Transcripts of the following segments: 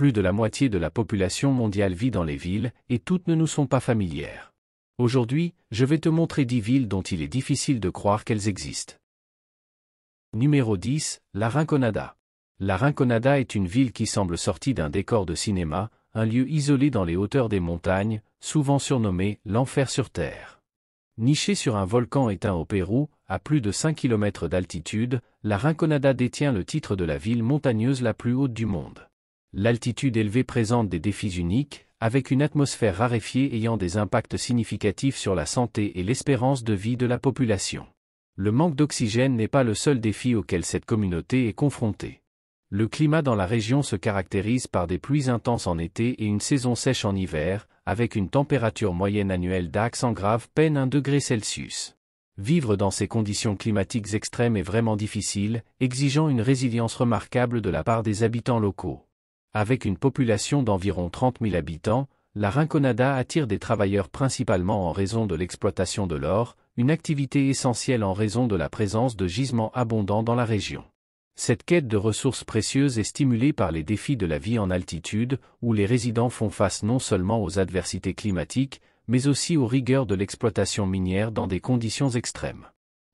Plus de la moitié de la population mondiale vit dans les villes, et toutes ne nous sont pas familières. Aujourd'hui, je vais te montrer dix villes dont il est difficile de croire qu'elles existent. Numéro 10, La Rinconada. La Rinconada est une ville qui semble sortie d'un décor de cinéma, un lieu isolé dans les hauteurs des montagnes, souvent surnommé l'enfer sur terre. Nichée sur un volcan éteint au Pérou, à plus de 5 km d'altitude, la Rinconada détient le titre de la ville montagneuse la plus haute du monde l'altitude élevée présente des défis uniques, avec une atmosphère raréfiée ayant des impacts significatifs sur la santé et l'espérance de vie de la population. Le manque d'oxygène n'est pas le seul défi auquel cette communauté est confrontée. Le climat dans la région se caractérise par des pluies intenses en été et une saison sèche en hiver, avec une température moyenne annuelle d'Axe en grave peine 1 degré Celsius. Vivre dans ces conditions climatiques extrêmes est vraiment difficile, exigeant une résilience remarquable de la part des habitants locaux. Avec une population d'environ 30 000 habitants, la Rinconada attire des travailleurs principalement en raison de l'exploitation de l'or, une activité essentielle en raison de la présence de gisements abondants dans la région. Cette quête de ressources précieuses est stimulée par les défis de la vie en altitude, où les résidents font face non seulement aux adversités climatiques, mais aussi aux rigueurs de l'exploitation minière dans des conditions extrêmes.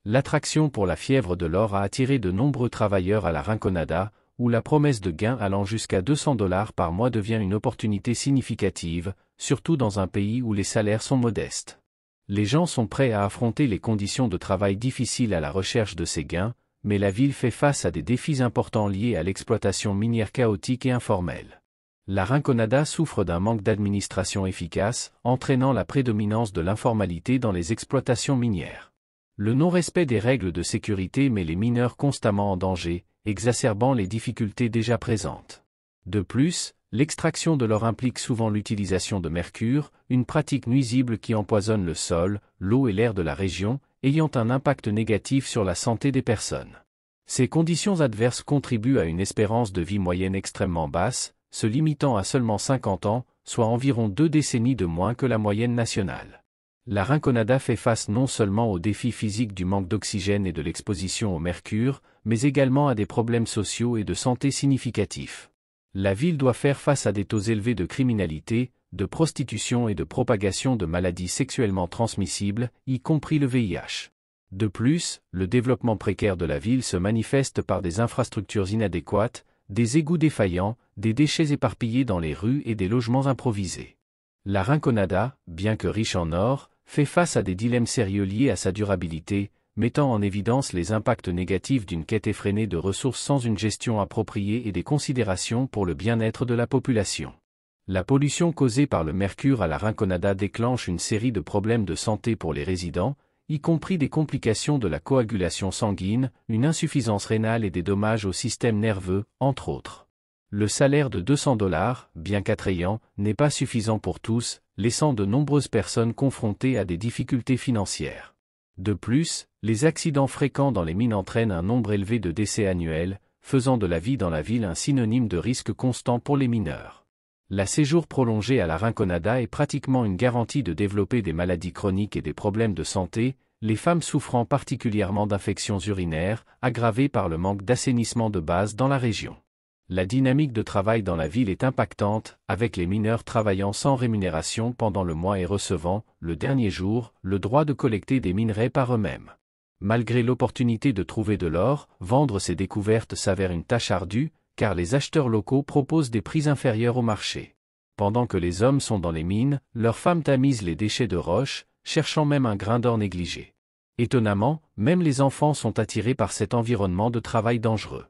L'attraction pour la fièvre de l'or a attiré de nombreux travailleurs à la Rinconada, où la promesse de gains allant jusqu'à 200 dollars par mois devient une opportunité significative, surtout dans un pays où les salaires sont modestes. Les gens sont prêts à affronter les conditions de travail difficiles à la recherche de ces gains, mais la ville fait face à des défis importants liés à l'exploitation minière chaotique et informelle. La Rinconada souffre d'un manque d'administration efficace, entraînant la prédominance de l'informalité dans les exploitations minières. Le non-respect des règles de sécurité met les mineurs constamment en danger, exacerbant les difficultés déjà présentes. De plus, l'extraction de l'or implique souvent l'utilisation de mercure, une pratique nuisible qui empoisonne le sol, l'eau et l'air de la région, ayant un impact négatif sur la santé des personnes. Ces conditions adverses contribuent à une espérance de vie moyenne extrêmement basse, se limitant à seulement 50 ans, soit environ deux décennies de moins que la moyenne nationale. La rinconada fait face non seulement aux défis physiques du manque d'oxygène et de l'exposition au mercure, mais également à des problèmes sociaux et de santé significatifs. La ville doit faire face à des taux élevés de criminalité, de prostitution et de propagation de maladies sexuellement transmissibles, y compris le VIH. De plus, le développement précaire de la ville se manifeste par des infrastructures inadéquates, des égouts défaillants, des déchets éparpillés dans les rues et des logements improvisés. La Rinconada, bien que riche en or, fait face à des dilemmes sérieux liés à sa durabilité, mettant en évidence les impacts négatifs d'une quête effrénée de ressources sans une gestion appropriée et des considérations pour le bien-être de la population. La pollution causée par le mercure à la Rinconada déclenche une série de problèmes de santé pour les résidents, y compris des complications de la coagulation sanguine, une insuffisance rénale et des dommages au système nerveux, entre autres. Le salaire de 200 dollars, bien qu'attrayant, n'est pas suffisant pour tous, laissant de nombreuses personnes confrontées à des difficultés financières. De plus, les accidents fréquents dans les mines entraînent un nombre élevé de décès annuels, faisant de la vie dans la ville un synonyme de risque constant pour les mineurs. La séjour prolongée à la Rinconada est pratiquement une garantie de développer des maladies chroniques et des problèmes de santé, les femmes souffrant particulièrement d'infections urinaires, aggravées par le manque d'assainissement de base dans la région la dynamique de travail dans la ville est impactante, avec les mineurs travaillant sans rémunération pendant le mois et recevant, le dernier jour, le droit de collecter des minerais par eux-mêmes. Malgré l'opportunité de trouver de l'or, vendre ces découvertes s'avère une tâche ardue, car les acheteurs locaux proposent des prix inférieurs au marché. Pendant que les hommes sont dans les mines, leurs femmes tamisent les déchets de roche, cherchant même un grain d'or négligé. Étonnamment, même les enfants sont attirés par cet environnement de travail dangereux.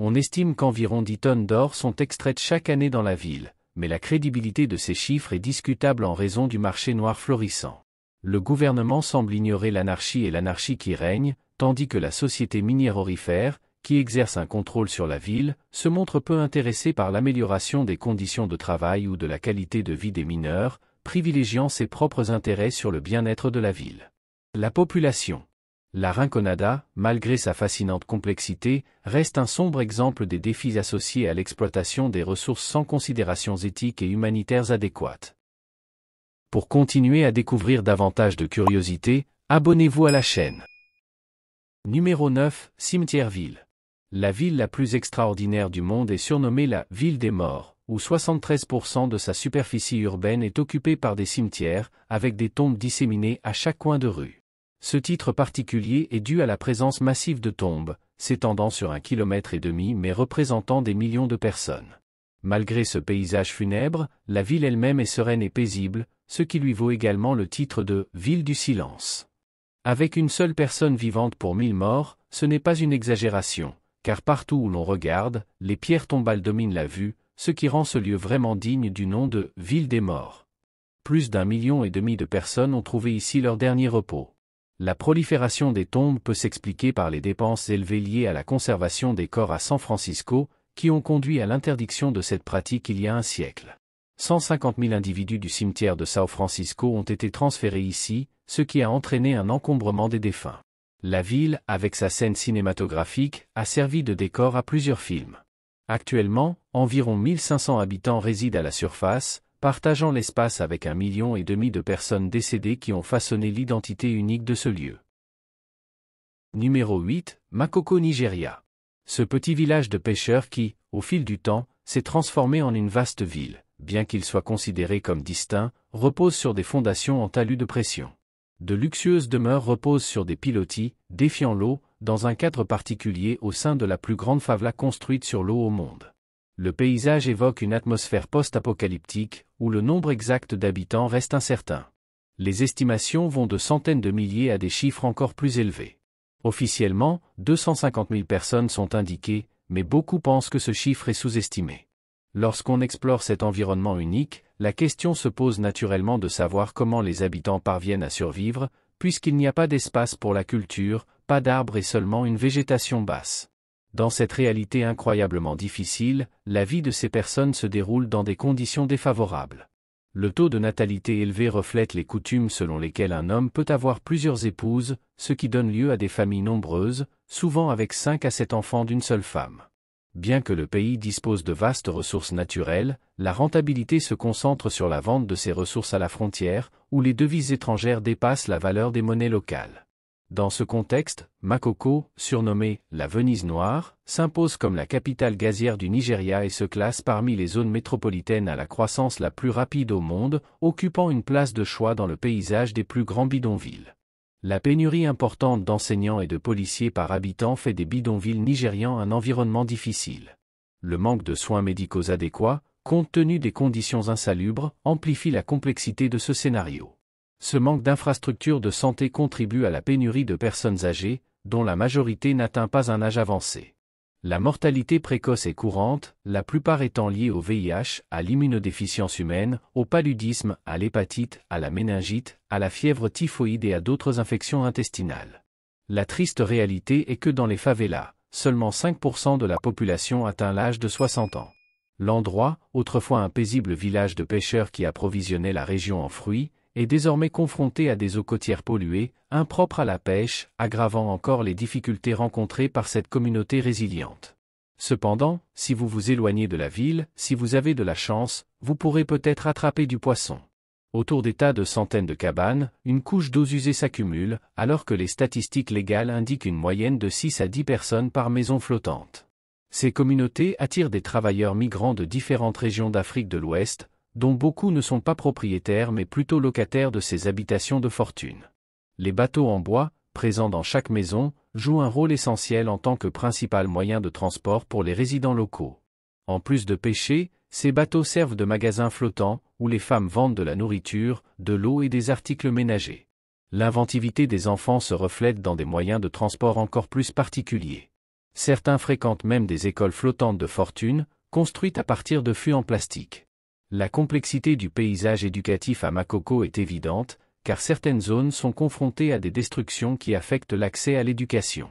On estime qu'environ 10 tonnes d'or sont extraites chaque année dans la ville, mais la crédibilité de ces chiffres est discutable en raison du marché noir florissant. Le gouvernement semble ignorer l'anarchie et l'anarchie qui règne, tandis que la société minière orifère, qui exerce un contrôle sur la ville, se montre peu intéressée par l'amélioration des conditions de travail ou de la qualité de vie des mineurs, privilégiant ses propres intérêts sur le bien-être de la ville. La population la Rinconada, malgré sa fascinante complexité, reste un sombre exemple des défis associés à l'exploitation des ressources sans considérations éthiques et humanitaires adéquates. Pour continuer à découvrir davantage de curiosités, abonnez-vous à la chaîne. Numéro 9, Cimetière Ville. La ville la plus extraordinaire du monde est surnommée la Ville des Morts, où 73% de sa superficie urbaine est occupée par des cimetières, avec des tombes disséminées à chaque coin de rue. Ce titre particulier est dû à la présence massive de tombes, s'étendant sur un kilomètre et demi mais représentant des millions de personnes. Malgré ce paysage funèbre, la ville elle-même est sereine et paisible, ce qui lui vaut également le titre de Ville du silence. Avec une seule personne vivante pour mille morts, ce n'est pas une exagération, car partout où l'on regarde, les pierres tombales dominent la vue, ce qui rend ce lieu vraiment digne du nom de Ville des morts. Plus d'un million et demi de personnes ont trouvé ici leur dernier repos. La prolifération des tombes peut s'expliquer par les dépenses élevées liées à la conservation des corps à San Francisco, qui ont conduit à l'interdiction de cette pratique il y a un siècle. 150 000 individus du cimetière de São Francisco ont été transférés ici, ce qui a entraîné un encombrement des défunts. La ville, avec sa scène cinématographique, a servi de décor à plusieurs films. Actuellement, environ 1500 habitants résident à la surface, partageant l'espace avec un million et demi de personnes décédées qui ont façonné l'identité unique de ce lieu. Numéro 8, Makoko Nigeria. Ce petit village de pêcheurs qui, au fil du temps, s'est transformé en une vaste ville, bien qu'il soit considéré comme distinct, repose sur des fondations en talus de pression. De luxueuses demeures reposent sur des pilotis, défiant l'eau, dans un cadre particulier au sein de la plus grande favela construite sur l'eau au monde le paysage évoque une atmosphère post-apocalyptique, où le nombre exact d'habitants reste incertain. Les estimations vont de centaines de milliers à des chiffres encore plus élevés. Officiellement, 250 000 personnes sont indiquées, mais beaucoup pensent que ce chiffre est sous-estimé. Lorsqu'on explore cet environnement unique, la question se pose naturellement de savoir comment les habitants parviennent à survivre, puisqu'il n'y a pas d'espace pour la culture, pas d'arbres et seulement une végétation basse. Dans cette réalité incroyablement difficile, la vie de ces personnes se déroule dans des conditions défavorables. Le taux de natalité élevé reflète les coutumes selon lesquelles un homme peut avoir plusieurs épouses, ce qui donne lieu à des familles nombreuses, souvent avec cinq à sept enfants d'une seule femme. Bien que le pays dispose de vastes ressources naturelles, la rentabilité se concentre sur la vente de ces ressources à la frontière, où les devises étrangères dépassent la valeur des monnaies locales. Dans ce contexte, Makoko, surnommée la Venise noire, s'impose comme la capitale gazière du Nigeria et se classe parmi les zones métropolitaines à la croissance la plus rapide au monde, occupant une place de choix dans le paysage des plus grands bidonvilles. La pénurie importante d'enseignants et de policiers par habitant fait des bidonvilles nigérians un environnement difficile. Le manque de soins médicaux adéquats, compte tenu des conditions insalubres, amplifie la complexité de ce scénario. Ce manque d'infrastructures de santé contribue à la pénurie de personnes âgées, dont la majorité n'atteint pas un âge avancé. La mortalité précoce est courante, la plupart étant liée au VIH, à l'immunodéficience humaine, au paludisme, à l'hépatite, à la méningite, à la fièvre typhoïde et à d'autres infections intestinales. La triste réalité est que dans les favelas, seulement 5% de la population atteint l'âge de 60 ans. L'endroit, autrefois un paisible village de pêcheurs qui approvisionnait la région en fruits, est désormais confronté à des eaux côtières polluées, impropres à la pêche, aggravant encore les difficultés rencontrées par cette communauté résiliente. Cependant, si vous vous éloignez de la ville, si vous avez de la chance, vous pourrez peut-être attraper du poisson. Autour des tas de centaines de cabanes, une couche d'eau usée s'accumule, alors que les statistiques légales indiquent une moyenne de 6 à 10 personnes par maison flottante. Ces communautés attirent des travailleurs migrants de différentes régions d'Afrique de l'Ouest, dont beaucoup ne sont pas propriétaires mais plutôt locataires de ces habitations de fortune. Les bateaux en bois, présents dans chaque maison, jouent un rôle essentiel en tant que principal moyen de transport pour les résidents locaux. En plus de pêcher, ces bateaux servent de magasins flottants, où les femmes vendent de la nourriture, de l'eau et des articles ménagers. L'inventivité des enfants se reflète dans des moyens de transport encore plus particuliers. Certains fréquentent même des écoles flottantes de fortune, construites à partir de fûts en plastique. La complexité du paysage éducatif à Makoko est évidente, car certaines zones sont confrontées à des destructions qui affectent l'accès à l'éducation.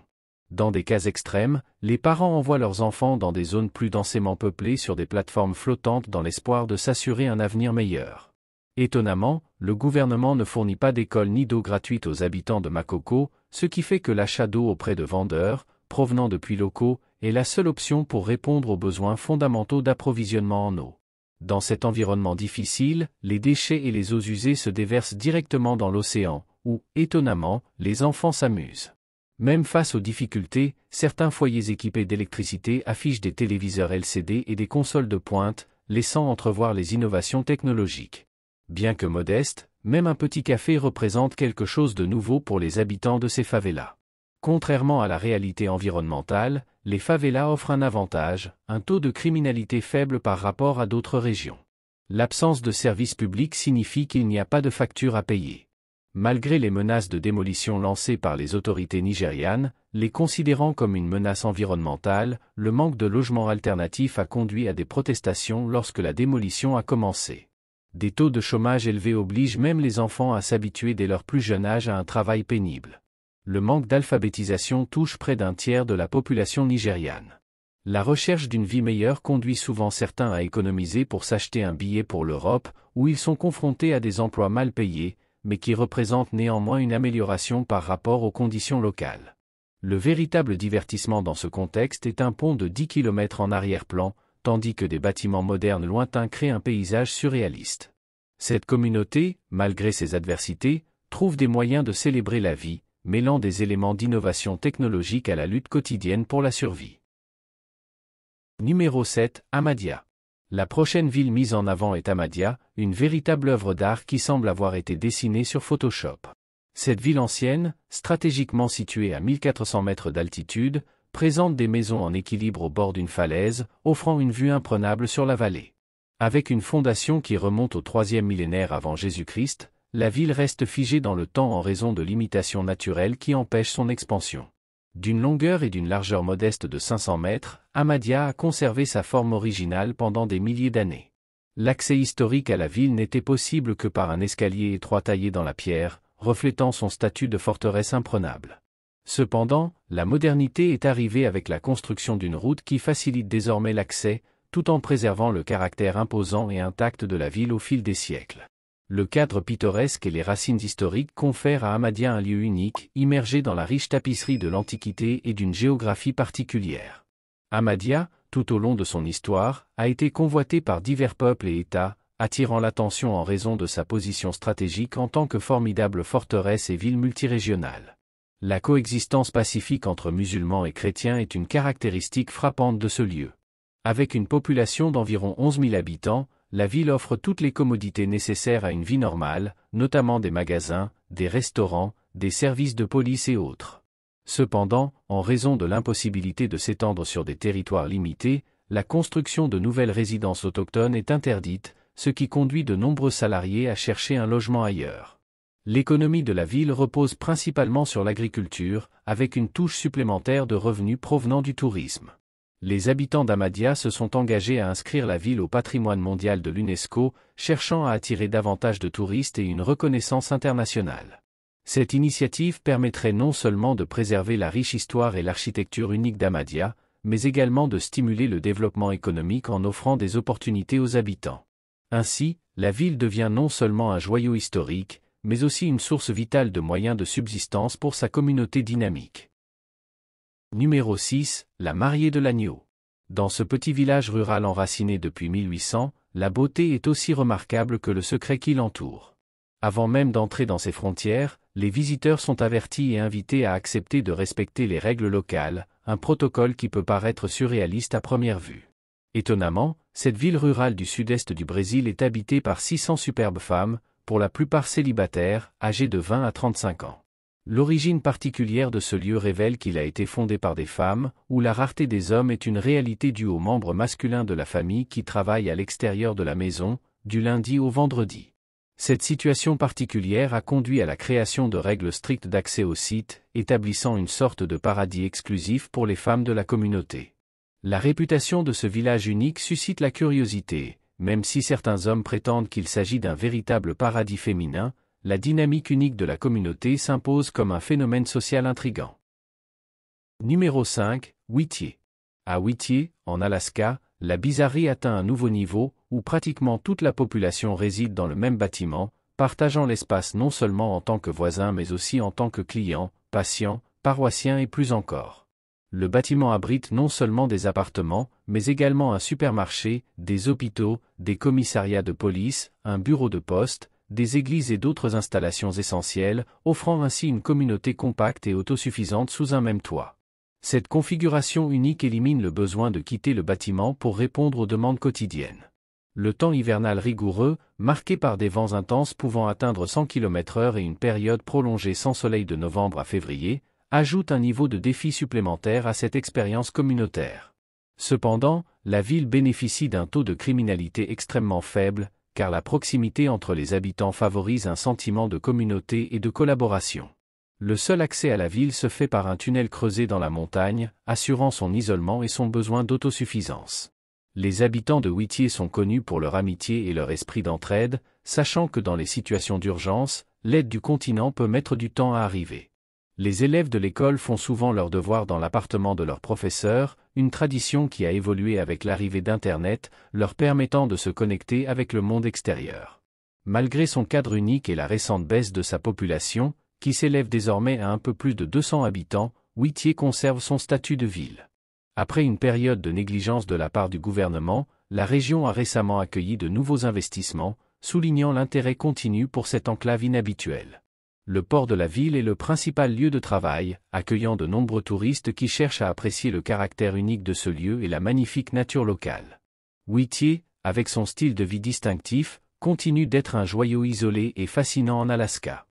Dans des cas extrêmes, les parents envoient leurs enfants dans des zones plus densément peuplées sur des plateformes flottantes dans l'espoir de s'assurer un avenir meilleur. Étonnamment, le gouvernement ne fournit pas d'école ni d'eau gratuite aux habitants de Makoko, ce qui fait que l'achat d'eau auprès de vendeurs, provenant de puits locaux, est la seule option pour répondre aux besoins fondamentaux d'approvisionnement en eau. Dans cet environnement difficile, les déchets et les eaux usées se déversent directement dans l'océan, où, étonnamment, les enfants s'amusent. Même face aux difficultés, certains foyers équipés d'électricité affichent des téléviseurs LCD et des consoles de pointe, laissant entrevoir les innovations technologiques. Bien que modeste, même un petit café représente quelque chose de nouveau pour les habitants de ces favelas. Contrairement à la réalité environnementale, les favelas offrent un avantage, un taux de criminalité faible par rapport à d'autres régions. L'absence de services publics signifie qu'il n'y a pas de factures à payer. Malgré les menaces de démolition lancées par les autorités nigérianes, les considérant comme une menace environnementale, le manque de logements alternatifs a conduit à des protestations lorsque la démolition a commencé. Des taux de chômage élevés obligent même les enfants à s'habituer dès leur plus jeune âge à un travail pénible le manque d'alphabétisation touche près d'un tiers de la population nigériane. La recherche d'une vie meilleure conduit souvent certains à économiser pour s'acheter un billet pour l'Europe, où ils sont confrontés à des emplois mal payés, mais qui représentent néanmoins une amélioration par rapport aux conditions locales. Le véritable divertissement dans ce contexte est un pont de 10 km en arrière-plan, tandis que des bâtiments modernes lointains créent un paysage surréaliste. Cette communauté, malgré ses adversités, trouve des moyens de célébrer la vie, mêlant des éléments d'innovation technologique à la lutte quotidienne pour la survie. Numéro 7. Amadia. La prochaine ville mise en avant est Amadia, une véritable œuvre d'art qui semble avoir été dessinée sur Photoshop. Cette ville ancienne, stratégiquement située à 1400 mètres d'altitude, présente des maisons en équilibre au bord d'une falaise, offrant une vue imprenable sur la vallée. Avec une fondation qui remonte au troisième millénaire avant Jésus-Christ, la ville reste figée dans le temps en raison de limitations naturelles qui empêchent son expansion. D'une longueur et d'une largeur modeste de 500 mètres, Amadia a conservé sa forme originale pendant des milliers d'années. L'accès historique à la ville n'était possible que par un escalier étroit taillé dans la pierre, reflétant son statut de forteresse imprenable. Cependant, la modernité est arrivée avec la construction d'une route qui facilite désormais l'accès, tout en préservant le caractère imposant et intact de la ville au fil des siècles le cadre pittoresque et les racines historiques confèrent à Amadia un lieu unique, immergé dans la riche tapisserie de l'Antiquité et d'une géographie particulière. Amadia, tout au long de son histoire, a été convoitée par divers peuples et États, attirant l'attention en raison de sa position stratégique en tant que formidable forteresse et ville multirégionale. La coexistence pacifique entre musulmans et chrétiens est une caractéristique frappante de ce lieu. Avec une population d'environ 11 000 habitants, la ville offre toutes les commodités nécessaires à une vie normale, notamment des magasins, des restaurants, des services de police et autres. Cependant, en raison de l'impossibilité de s'étendre sur des territoires limités, la construction de nouvelles résidences autochtones est interdite, ce qui conduit de nombreux salariés à chercher un logement ailleurs. L'économie de la ville repose principalement sur l'agriculture, avec une touche supplémentaire de revenus provenant du tourisme les habitants d'Amadia se sont engagés à inscrire la ville au patrimoine mondial de l'UNESCO, cherchant à attirer davantage de touristes et une reconnaissance internationale. Cette initiative permettrait non seulement de préserver la riche histoire et l'architecture unique d'Amadia, mais également de stimuler le développement économique en offrant des opportunités aux habitants. Ainsi, la ville devient non seulement un joyau historique, mais aussi une source vitale de moyens de subsistance pour sa communauté dynamique. Numéro 6, la mariée de l'agneau. Dans ce petit village rural enraciné depuis 1800, la beauté est aussi remarquable que le secret qui l'entoure. Avant même d'entrer dans ses frontières, les visiteurs sont avertis et invités à accepter de respecter les règles locales, un protocole qui peut paraître surréaliste à première vue. Étonnamment, cette ville rurale du sud-est du Brésil est habitée par 600 superbes femmes, pour la plupart célibataires, âgées de 20 à 35 ans. L'origine particulière de ce lieu révèle qu'il a été fondé par des femmes, où la rareté des hommes est une réalité due aux membres masculins de la famille qui travaillent à l'extérieur de la maison, du lundi au vendredi. Cette situation particulière a conduit à la création de règles strictes d'accès au site, établissant une sorte de paradis exclusif pour les femmes de la communauté. La réputation de ce village unique suscite la curiosité, même si certains hommes prétendent qu'il s'agit d'un véritable paradis féminin, la dynamique unique de la communauté s'impose comme un phénomène social intrigant. Numéro 5. Whittier. À Whittier, en Alaska, la bizarrerie atteint un nouveau niveau, où pratiquement toute la population réside dans le même bâtiment, partageant l'espace non seulement en tant que voisin mais aussi en tant que client, patient, paroissien et plus encore. Le bâtiment abrite non seulement des appartements, mais également un supermarché, des hôpitaux, des commissariats de police, un bureau de poste, des églises et d'autres installations essentielles, offrant ainsi une communauté compacte et autosuffisante sous un même toit. Cette configuration unique élimine le besoin de quitter le bâtiment pour répondre aux demandes quotidiennes. Le temps hivernal rigoureux, marqué par des vents intenses pouvant atteindre 100 km/h et une période prolongée sans soleil de novembre à février, ajoute un niveau de défi supplémentaire à cette expérience communautaire. Cependant, la ville bénéficie d'un taux de criminalité extrêmement faible, car la proximité entre les habitants favorise un sentiment de communauté et de collaboration. Le seul accès à la ville se fait par un tunnel creusé dans la montagne, assurant son isolement et son besoin d'autosuffisance. Les habitants de Whittier sont connus pour leur amitié et leur esprit d'entraide, sachant que dans les situations d'urgence, l'aide du continent peut mettre du temps à arriver. Les élèves de l'école font souvent leurs devoirs dans l'appartement de leur professeur, une tradition qui a évolué avec l'arrivée d'Internet, leur permettant de se connecter avec le monde extérieur. Malgré son cadre unique et la récente baisse de sa population, qui s'élève désormais à un peu plus de 200 habitants, Whittier conserve son statut de ville. Après une période de négligence de la part du gouvernement, la région a récemment accueilli de nouveaux investissements, soulignant l'intérêt continu pour cette enclave inhabituelle le port de la ville est le principal lieu de travail, accueillant de nombreux touristes qui cherchent à apprécier le caractère unique de ce lieu et la magnifique nature locale. Whittier, avec son style de vie distinctif, continue d'être un joyau isolé et fascinant en Alaska.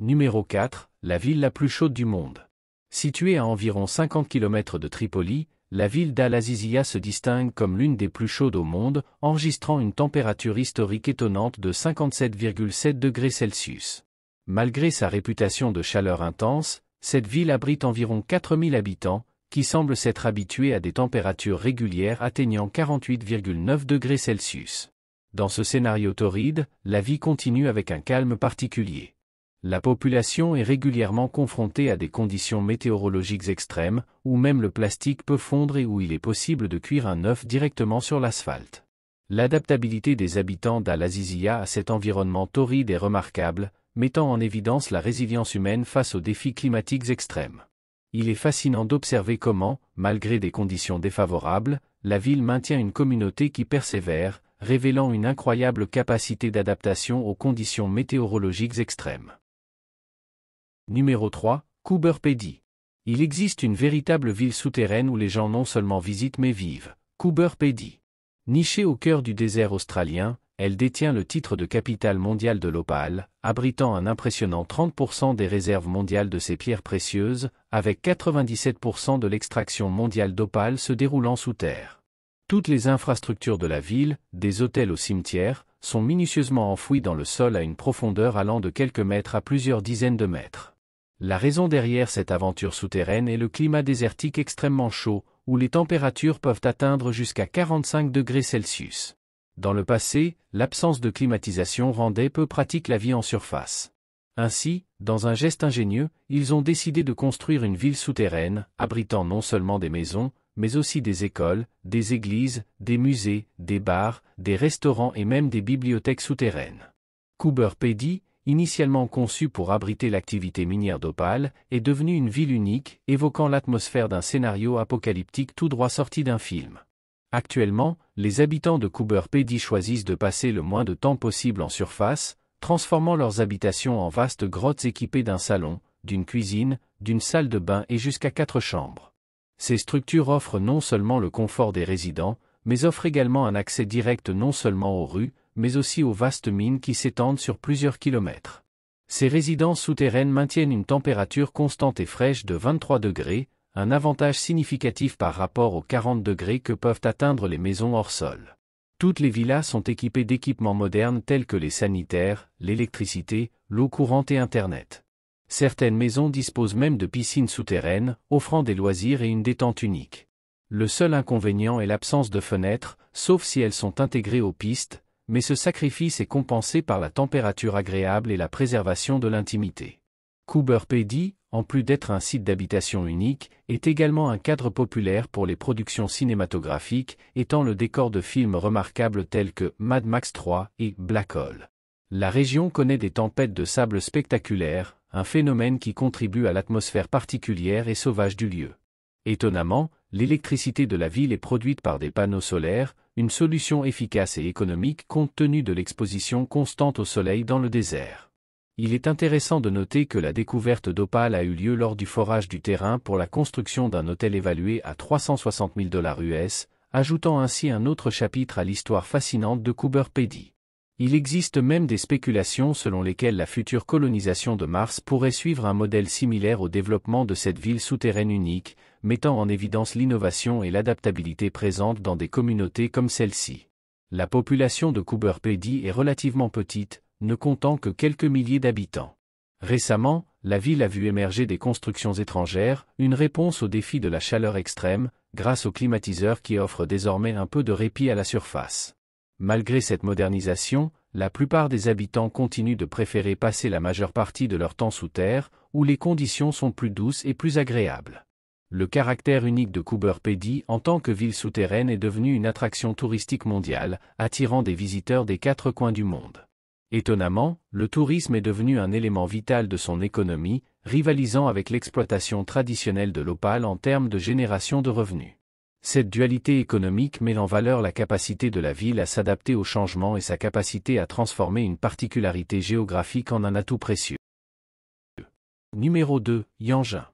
Numéro 4, la ville la plus chaude du monde. Située à environ 50 km de Tripoli, la ville d'Al-Azizia se distingue comme l'une des plus chaudes au monde, enregistrant une température historique étonnante de 57,7 degrés Celsius. Malgré sa réputation de chaleur intense, cette ville abrite environ 4000 habitants, qui semblent s'être habitués à des températures régulières atteignant 48,9 degrés Celsius. Dans ce scénario torride, la vie continue avec un calme particulier. La population est régulièrement confrontée à des conditions météorologiques extrêmes, où même le plastique peut fondre et où il est possible de cuire un œuf directement sur l'asphalte. L'adaptabilité des habitants dal à cet environnement torride est remarquable, mettant en évidence la résilience humaine face aux défis climatiques extrêmes. Il est fascinant d'observer comment, malgré des conditions défavorables, la ville maintient une communauté qui persévère, révélant une incroyable capacité d'adaptation aux conditions météorologiques extrêmes. Numéro 3. Cooper Pedy. Il existe une véritable ville souterraine où les gens non seulement visitent mais vivent. Cooper Pedy. Nichée au cœur du désert australien, elle détient le titre de capitale mondiale de l'opale, abritant un impressionnant 30% des réserves mondiales de ces pierres précieuses, avec 97% de l'extraction mondiale d'opale se déroulant sous terre. Toutes les infrastructures de la ville, des hôtels au cimetières, sont minutieusement enfouies dans le sol à une profondeur allant de quelques mètres à plusieurs dizaines de mètres. La raison derrière cette aventure souterraine est le climat désertique extrêmement chaud, où les températures peuvent atteindre jusqu'à 45 degrés Celsius. Dans le passé, l'absence de climatisation rendait peu pratique la vie en surface. Ainsi, dans un geste ingénieux, ils ont décidé de construire une ville souterraine, abritant non seulement des maisons, mais aussi des écoles, des églises, des musées, des bars, des restaurants et même des bibliothèques souterraines. Cooper Pedy, initialement conçu pour abriter l'activité minière d'Opale, est devenu une ville unique, évoquant l'atmosphère d'un scénario apocalyptique tout droit sorti d'un film. Actuellement, les habitants de Cooper Pedy choisissent de passer le moins de temps possible en surface, transformant leurs habitations en vastes grottes équipées d'un salon, d'une cuisine, d'une salle de bain et jusqu'à quatre chambres. Ces structures offrent non seulement le confort des résidents, mais offrent également un accès direct non seulement aux rues, mais aussi aux vastes mines qui s'étendent sur plusieurs kilomètres. Ces résidences souterraines maintiennent une température constante et fraîche de 23 degrés, un avantage significatif par rapport aux 40 degrés que peuvent atteindre les maisons hors sol. Toutes les villas sont équipées d'équipements modernes tels que les sanitaires, l'électricité, l'eau courante et Internet. Certaines maisons disposent même de piscines souterraines, offrant des loisirs et une détente unique. Le seul inconvénient est l'absence de fenêtres, sauf si elles sont intégrées aux pistes, mais ce sacrifice est compensé par la température agréable et la préservation de l'intimité. Cooper P en plus d'être un site d'habitation unique, est également un cadre populaire pour les productions cinématographiques, étant le décor de films remarquables tels que Mad Max 3 et Black Hole. La région connaît des tempêtes de sable spectaculaires, un phénomène qui contribue à l'atmosphère particulière et sauvage du lieu. Étonnamment, l'électricité de la ville est produite par des panneaux solaires, une solution efficace et économique compte tenu de l'exposition constante au soleil dans le désert. Il est intéressant de noter que la découverte d'Opale a eu lieu lors du forage du terrain pour la construction d'un hôtel évalué à 360 000 dollars US, ajoutant ainsi un autre chapitre à l'histoire fascinante de Cooper Pedy. Il existe même des spéculations selon lesquelles la future colonisation de Mars pourrait suivre un modèle similaire au développement de cette ville souterraine unique, mettant en évidence l'innovation et l'adaptabilité présentes dans des communautés comme celle-ci. La population de Cooper Pedy est relativement petite, ne comptant que quelques milliers d'habitants. Récemment, la ville a vu émerger des constructions étrangères, une réponse au défi de la chaleur extrême, grâce aux climatiseurs qui offrent désormais un peu de répit à la surface. Malgré cette modernisation, la plupart des habitants continuent de préférer passer la majeure partie de leur temps sous terre, où les conditions sont plus douces et plus agréables. Le caractère unique de Cooper Pedy en tant que ville souterraine est devenu une attraction touristique mondiale, attirant des visiteurs des quatre coins du monde. Étonnamment, le tourisme est devenu un élément vital de son économie, rivalisant avec l'exploitation traditionnelle de l'opale en termes de génération de revenus. Cette dualité économique met en valeur la capacité de la ville à s'adapter aux changements et sa capacité à transformer une particularité géographique en un atout précieux. Numéro 2. Yangin.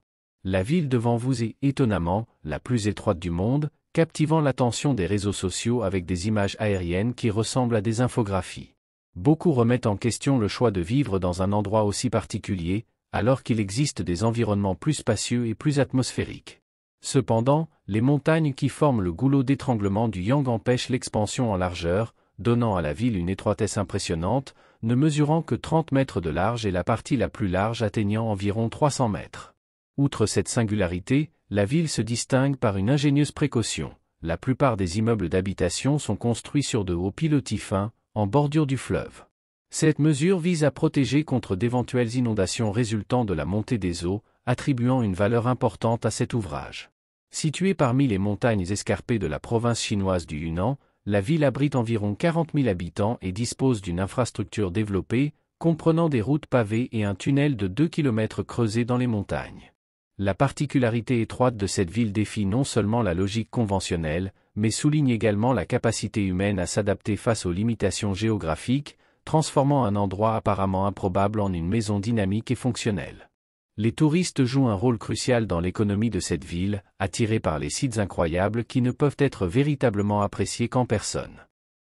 La ville devant vous est, étonnamment, la plus étroite du monde, captivant l'attention des réseaux sociaux avec des images aériennes qui ressemblent à des infographies. Beaucoup remettent en question le choix de vivre dans un endroit aussi particulier, alors qu'il existe des environnements plus spacieux et plus atmosphériques. Cependant, les montagnes qui forment le goulot d'étranglement du Yang empêchent l'expansion en largeur, donnant à la ville une étroitesse impressionnante, ne mesurant que 30 mètres de large et la partie la plus large atteignant environ 300 mètres. Outre cette singularité, la ville se distingue par une ingénieuse précaution. La plupart des immeubles d'habitation sont construits sur de hauts pilotis fins, en bordure du fleuve. Cette mesure vise à protéger contre d'éventuelles inondations résultant de la montée des eaux, attribuant une valeur importante à cet ouvrage. Située parmi les montagnes escarpées de la province chinoise du Yunnan, la ville abrite environ 40 000 habitants et dispose d'une infrastructure développée, comprenant des routes pavées et un tunnel de 2 km creusé dans les montagnes. La particularité étroite de cette ville défie non seulement la logique conventionnelle, mais souligne également la capacité humaine à s'adapter face aux limitations géographiques, transformant un endroit apparemment improbable en une maison dynamique et fonctionnelle. Les touristes jouent un rôle crucial dans l'économie de cette ville, attirés par les sites incroyables qui ne peuvent être véritablement appréciés qu'en personne.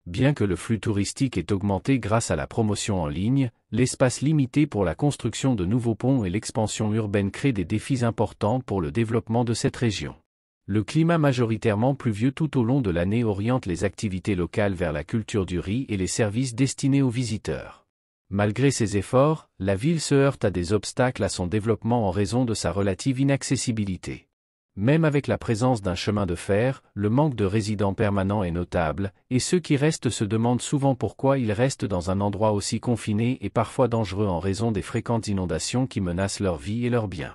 Bien que le flux touristique ait augmenté grâce à la promotion en ligne, l'espace limité pour la construction de nouveaux ponts et l'expansion urbaine crée des défis importants pour le développement de cette région. Le climat majoritairement pluvieux tout au long de l'année oriente les activités locales vers la culture du riz et les services destinés aux visiteurs. Malgré ces efforts, la ville se heurte à des obstacles à son développement en raison de sa relative inaccessibilité. Même avec la présence d'un chemin de fer, le manque de résidents permanents est notable, et ceux qui restent se demandent souvent pourquoi ils restent dans un endroit aussi confiné et parfois dangereux en raison des fréquentes inondations qui menacent leur vie et leurs biens.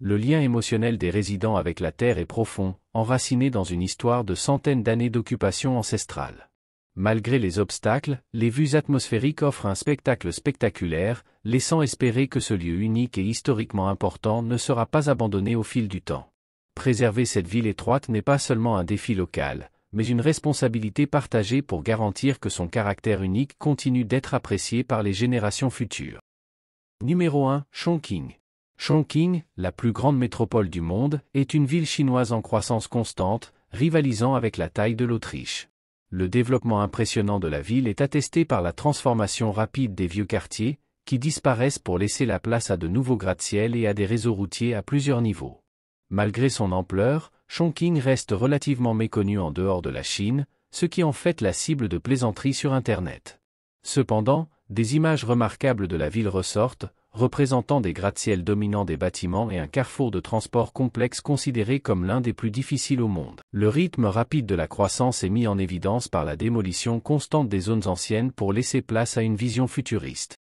Le lien émotionnel des résidents avec la terre est profond, enraciné dans une histoire de centaines d'années d'occupation ancestrale. Malgré les obstacles, les vues atmosphériques offrent un spectacle spectaculaire, laissant espérer que ce lieu unique et historiquement important ne sera pas abandonné au fil du temps. Préserver cette ville étroite n'est pas seulement un défi local, mais une responsabilité partagée pour garantir que son caractère unique continue d'être apprécié par les générations futures. Numéro 1. Chongqing Chongqing, la plus grande métropole du monde, est une ville chinoise en croissance constante, rivalisant avec la taille de l'Autriche. Le développement impressionnant de la ville est attesté par la transformation rapide des vieux quartiers, qui disparaissent pour laisser la place à de nouveaux gratte ciels et à des réseaux routiers à plusieurs niveaux. Malgré son ampleur, Chongqing reste relativement méconnue en dehors de la Chine, ce qui en fait la cible de plaisanteries sur Internet. Cependant, des images remarquables de la ville ressortent, représentant des gratte-ciels dominants des bâtiments et un carrefour de transport complexe considéré comme l'un des plus difficiles au monde. Le rythme rapide de la croissance est mis en évidence par la démolition constante des zones anciennes pour laisser place à une vision futuriste.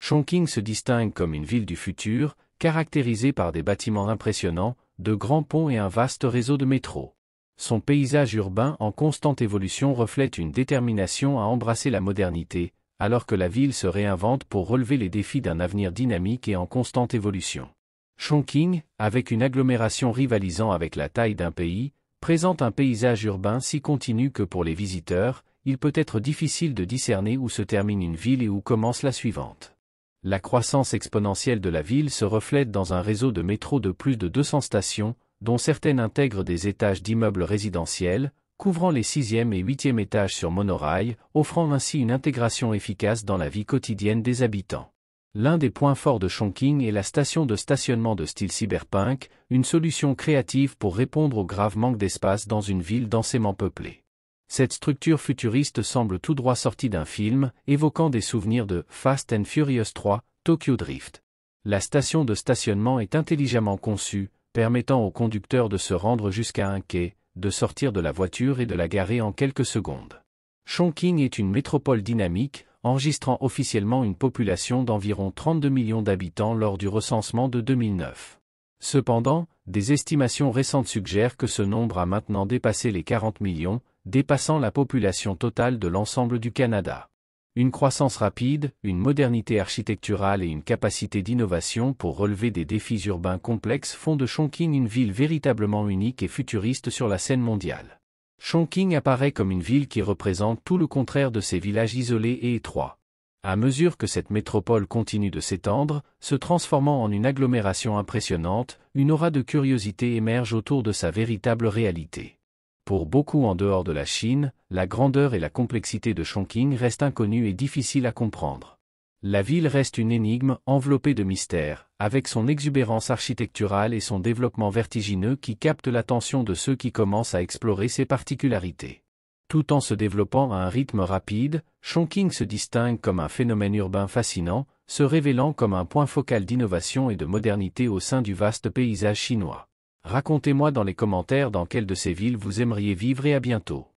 Chongqing se distingue comme une ville du futur, caractérisée par des bâtiments impressionnants, de grands ponts et un vaste réseau de métro. Son paysage urbain en constante évolution reflète une détermination à embrasser la modernité, alors que la ville se réinvente pour relever les défis d'un avenir dynamique et en constante évolution. Chongqing, avec une agglomération rivalisant avec la taille d'un pays, présente un paysage urbain si continu que pour les visiteurs, il peut être difficile de discerner où se termine une ville et où commence la suivante. La croissance exponentielle de la ville se reflète dans un réseau de métro de plus de 200 stations, dont certaines intègrent des étages d'immeubles résidentiels, couvrant les sixième et huitième étages sur monorail, offrant ainsi une intégration efficace dans la vie quotidienne des habitants. L'un des points forts de Chongqing est la station de stationnement de style cyberpunk, une solution créative pour répondre au grave manque d'espace dans une ville densément peuplée. Cette structure futuriste semble tout droit sortie d'un film, évoquant des souvenirs de Fast and Furious 3, Tokyo Drift. La station de stationnement est intelligemment conçue, permettant aux conducteurs de se rendre jusqu'à un quai, de sortir de la voiture et de la garer en quelques secondes. Chongqing est une métropole dynamique, enregistrant officiellement une population d'environ 32 millions d'habitants lors du recensement de 2009. Cependant, des estimations récentes suggèrent que ce nombre a maintenant dépassé les 40 millions, dépassant la population totale de l'ensemble du Canada une croissance rapide, une modernité architecturale et une capacité d'innovation pour relever des défis urbains complexes font de Chongqing une ville véritablement unique et futuriste sur la scène mondiale. Chongqing apparaît comme une ville qui représente tout le contraire de ces villages isolés et étroits. À mesure que cette métropole continue de s'étendre, se transformant en une agglomération impressionnante, une aura de curiosité émerge autour de sa véritable réalité pour beaucoup en dehors de la Chine, la grandeur et la complexité de Chongqing restent inconnues et difficiles à comprendre. La ville reste une énigme enveloppée de mystères, avec son exubérance architecturale et son développement vertigineux qui capte l'attention de ceux qui commencent à explorer ses particularités. Tout en se développant à un rythme rapide, Chongqing se distingue comme un phénomène urbain fascinant, se révélant comme un point focal d'innovation et de modernité au sein du vaste paysage chinois. Racontez-moi dans les commentaires dans quelle de ces villes vous aimeriez vivre et à bientôt.